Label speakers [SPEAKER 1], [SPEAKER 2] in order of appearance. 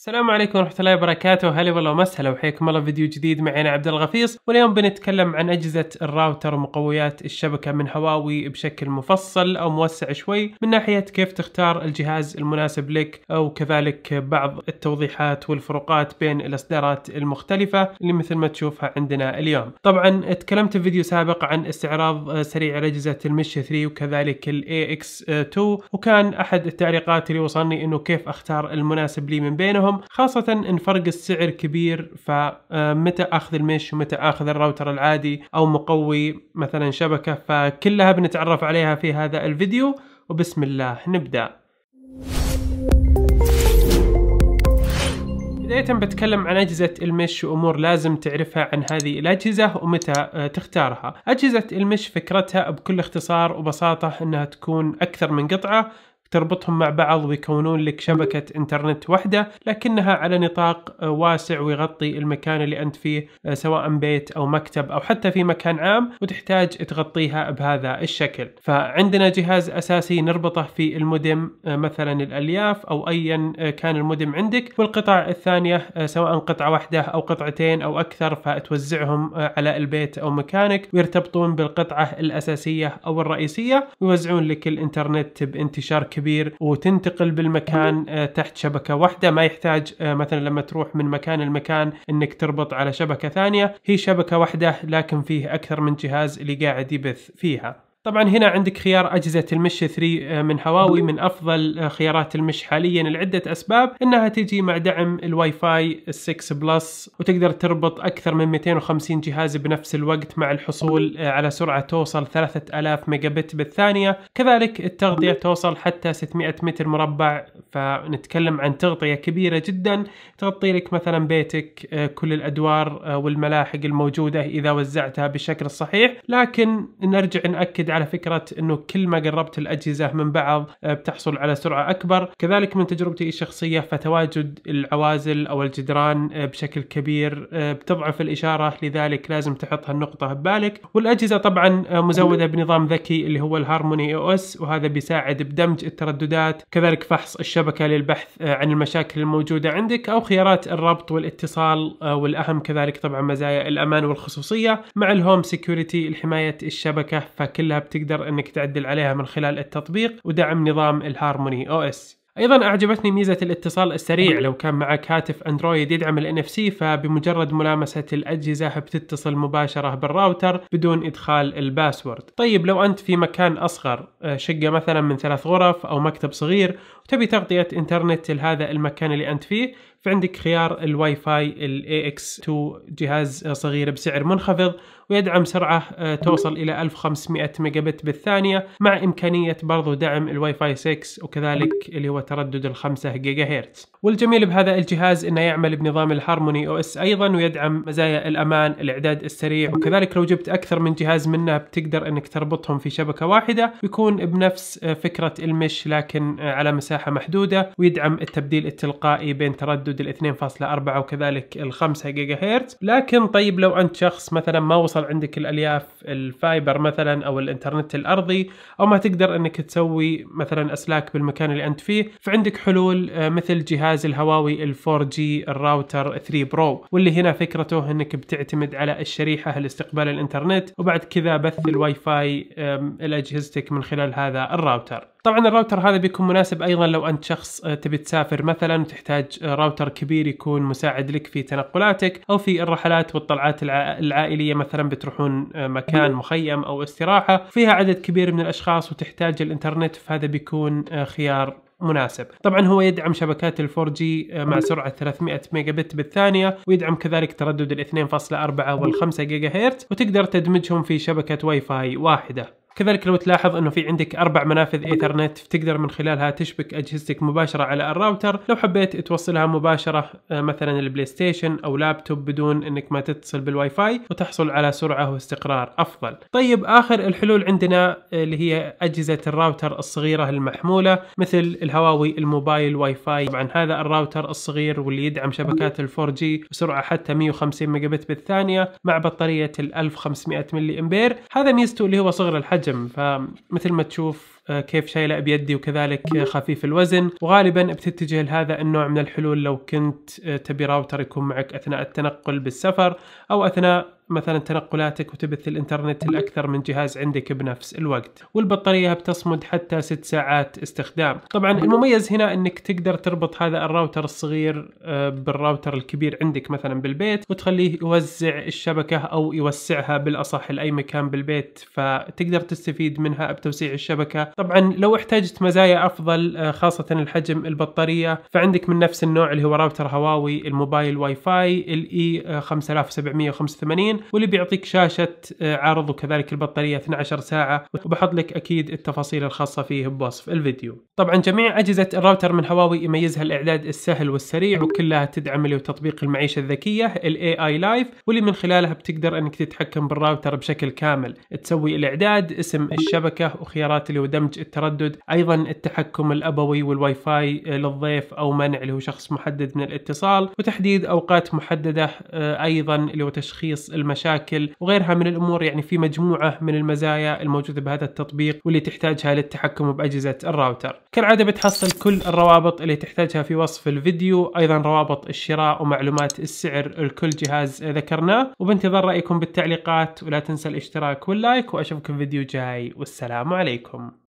[SPEAKER 1] السلام عليكم ورحمة الله وبركاته، هلا والله ومسهلا وحياكم الله فيديو جديد معي انا عبد الغفيص، واليوم بنتكلم عن اجهزة الراوتر ومقويات الشبكة من هواوي بشكل مفصل او موسع شوي من ناحية كيف تختار الجهاز المناسب لك او كذلك بعض التوضيحات والفروقات بين الاصدارات المختلفة اللي مثل ما تشوفها عندنا اليوم. طبعا تكلمت في فيديو سابق عن استعراض سريع لاجهزة المش 3 وكذلك الاي اكس 2 وكان احد التعليقات اللي وصلني انه كيف اختار المناسب لي من بينهم معاهم خاصة ان فرق السعر كبير فمتى اخذ المش ومتى اخذ الراوتر العادي او مقوي مثلا شبكة فكلها بنتعرف عليها في هذا الفيديو وبسم الله نبدأ بداية بتكلم عن أجهزة المش وأمور لازم تعرفها عن هذه الأجهزة ومتى آه، تختارها أجهزة المش فكرتها بكل اختصار وبساطة أنها تكون أكثر من قطعة تربطهم مع بعض ويكونون لك شبكة انترنت واحدة لكنها على نطاق آه، واسع ويغطي المكان اللي أنت فيه آه، سواء بيت أو مكتب أو حتى في مكان عام وتحتاج تغطيها بهذا الشكل فعندنا جهاز أساسي نربطه في المودم آه، مثلا الألياف أو أيا كان المودم عندك والقطع الثانية سواء قطعة واحدة أو قطعتين أو أكثر فتوزعهم على البيت أو مكانك ويرتبطون بالقطعة الأساسية أو الرئيسية ويوزعون لك الإنترنت بانتشار كبير وتنتقل بالمكان آه، تحت شبكه واحده ما يحتاج آه، مثلا لما تروح من مكان لمكان انك تربط على شبكه ثانيه هي شبكه واحده لكن فيه اكثر من جهاز اللي قاعد يبث فيها طبعا هنا عندك خيار أجهزة المش 3 آه، من هواوي من أفضل آه، خيارات المش حاليا لعدة أسباب إنها تجي مع دعم الواي فاي 6 بلس وتقدر تربط أكثر من 250 جهاز بنفس الوقت مع الحصول آه، على سرعة توصل 3000 ميجا بت بالثانية كذلك التغطية توصل حتى 600 متر مربع فنتكلم عن تغطية كبيرة جدا تغطي لك مثلا بيتك كل الأدوار والملاحق الموجودة إذا وزعتها بالشكل الصحيح لكن نرجع نأكد يعتمد على فكرة أنه كل ما قربت الأجهزة من بعض آه، بتحصل على سرعة أكبر كذلك من تجربتي الشخصية فتواجد العوازل أو الجدران آه، بشكل كبير آه، بتضعف الإشارة لذلك لازم تحط هالنقطة ببالك والأجهزة طبعا مزودة بنظام ذكي اللي هو الهارموني او اس وهذا بيساعد بدمج الترددات كذلك فحص الشبكة للبحث عن المشاكل الموجودة عندك أو خيارات الربط والاتصال والأهم كذلك طبعا مزايا الأمان والخصوصية مع الهوم سيكوريتي لحماية الشبكة فكلها انها بتقدر انك تعدل عليها من خلال التطبيق ودعم نظام الهارموني او اس ايضا اعجبتني ميزه الاتصال السريع لو كان معك هاتف اندرويد يدعم ال NFC فبمجرد ملامسه الاجهزه بتتصل مباشره بالراوتر بدون ادخال الباسورد طيب لو انت في مكان اصغر آه، شقه مثلا من ثلاث غرف او مكتب صغير وتبي تغطيه انترنت لهذا المكان اللي انت فيه فعندك خيار الواي فاي الاي اكس 2 جهاز صغير بسعر منخفض ويدعم سرعة آه، توصل إلى 1500 ميجا بت بالثانية مع إمكانية برضو دعم الواي فاي 6 وكذلك اللي هو تردد ال 5 جيجا هرتز والجميل بهذا الجهاز انه يعمل بنظام الهارموني او اس ايضا ويدعم مزايا الامان الاعداد السريع وكذلك لو جبت اكثر من جهاز منه بتقدر انك تربطهم في شبكه واحده ويكون بنفس آه، فكره المش لكن آه، على مساحه محدوده ويدعم التبديل التلقائي بين تردد حدود ال 2.4 وكذلك ال 5 جيجا هرتز لكن طيب لو انت شخص مثلا ما وصل عندك الالياف الفايبر مثلا او الانترنت الارضي او ما تقدر انك تسوي مثلا اسلاك بالمكان اللي انت فيه فعندك حلول آه، مثل جهاز الهواوي ال 4 جي الراوتر 3 برو واللي هنا فكرته انك بتعتمد على الشريحه لاستقبال الانترنت وبعد كذا بث الواي فاي لاجهزتك من خلال هذا الراوتر طبعا الراوتر هذا بيكون مناسب ايضا لو انت شخص آه، تبي تسافر مثلا وتحتاج آه، راوتر كبير يكون مساعد لك في تنقلاتك او في الرحلات والطلعات العائليه مثلا بتروحون آه، مكان مخيم او استراحه فيها عدد كبير من الاشخاص وتحتاج الانترنت فهذا بيكون خيار مناسب طبعا هو يدعم شبكات ال4 جي مع سرعة 300 ميجا بت بالثانية ويدعم كذلك تردد ال 2.4 وال 5 جيجا هرتز وتقدر تدمجهم في شبكة واي فاي واحدة كذلك لو تلاحظ انه في عندك اربع منافذ ايثرنت تقدر من خلالها تشبك اجهزتك مباشره على الراوتر لو حبيت توصلها مباشره آه، مثلا البلاي ستيشن او لابتوب بدون انك ما تتصل بالواي فاي وتحصل على سرعه واستقرار افضل طيب اخر الحلول عندنا آه، اللي هي اجهزه الراوتر الصغيره المحموله مثل الهواوي الموبايل واي فاي طبعا هذا الراوتر الصغير واللي يدعم شبكات ال 4 جي بسرعه حتى 150 ميجا بت بالثانيه مع بطاريه ال 1500 ملي امبير هذا ميزته اللي هو صغر الحجم الحجم فمثل ما تشوف آه، كيف شايله بيدي وكذلك خفيف الوزن وغالبا بتتجه لهذا النوع من الحلول لو كنت آه، تبي راوتر يكون معك اثناء التنقل بالسفر او اثناء مثلا تنقلاتك وتبث الانترنت لاكثر من جهاز عندك بنفس الوقت والبطاريه بتصمد حتى 6 ساعات استخدام طبعا المميز هنا انك تقدر تربط هذا الراوتر الصغير آه، بالراوتر الكبير عندك مثلا بالبيت وتخليه يوزع الشبكه او يوسعها بالاصح لاي مكان بالبيت فتقدر تستفيد منها بتوسيع الشبكه طبعا لو احتجت مزايا افضل آه، خاصه الحجم البطاريه فعندك من نفس النوع اللي هو راوتر هواوي الموبايل واي فاي الاي 5785 واللي بيعطيك شاشه آه، عرض وكذلك البطاريه 12 ساعه وبحط لك اكيد التفاصيل الخاصه فيه بوصف الفيديو. طبعا جميع اجهزه الراوتر من هواوي يميزها الاعداد السهل والسريع وكلها تدعم اللي تطبيق المعيشه الذكيه الاي اي لايف واللي من خلالها بتقدر انك تتحكم بالراوتر بشكل كامل، تسوي الاعداد، اسم الشبكه وخيارات اللي هو دمج برامج التردد ايضا التحكم الابوي والواي فاي آه، للضيف او منع اللي هو شخص محدد من الاتصال وتحديد اوقات محدده آه، ايضا اللي هو تشخيص المشاكل وغيرها من الامور يعني في مجموعه من المزايا الموجوده بهذا التطبيق واللي تحتاجها للتحكم باجهزه الراوتر كالعاده بتحصل كل الروابط اللي تحتاجها في وصف الفيديو ايضا روابط الشراء ومعلومات السعر لكل جهاز ذكرناه وبانتظار رايكم بالتعليقات ولا تنسى الاشتراك واللايك واشوفكم فيديو جاي والسلام عليكم